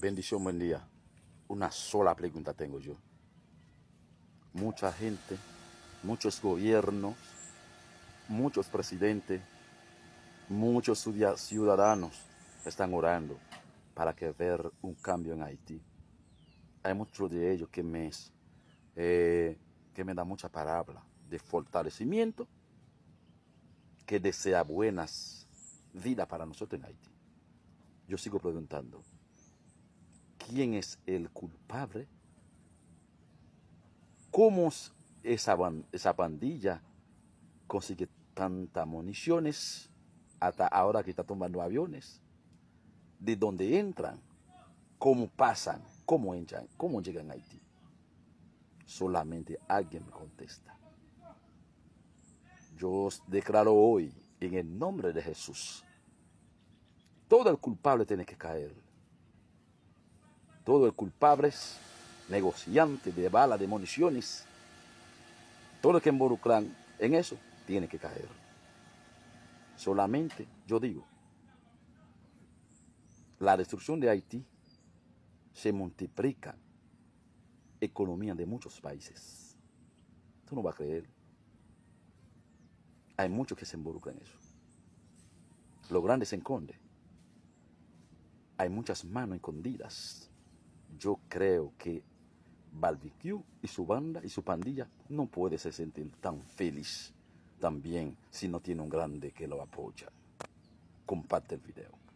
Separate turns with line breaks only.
Bendición, buen día. Una sola pregunta tengo yo. Mucha gente, muchos gobiernos, muchos presidentes, muchos ciudadanos están orando para que ver un cambio en Haití. Hay muchos de ellos que me, eh, que me dan mucha palabra de fortalecimiento, que desea buenas vidas para nosotros en Haití. Yo sigo preguntando, quién es el culpable, cómo esa, esa pandilla consigue tantas municiones hasta ahora que está tomando aviones, de dónde entran, cómo pasan, cómo entran, cómo llegan a Haití. Solamente alguien me contesta. Yo os declaro hoy, en el nombre de Jesús, todo el culpable tiene que caer todos los culpables, negociantes de balas, de municiones, todo el que involucran en eso tiene que caer. Solamente yo digo, la destrucción de Haití se multiplica en economía de muchos países. Tú no vas a creer. Hay muchos que se involucran en eso. Lo grandes se esconden. Hay muchas manos escondidas yo creo que Barbecue y su banda y su pandilla no puede se sentir tan feliz también si no tiene un grande que lo apoya. Comparte el video.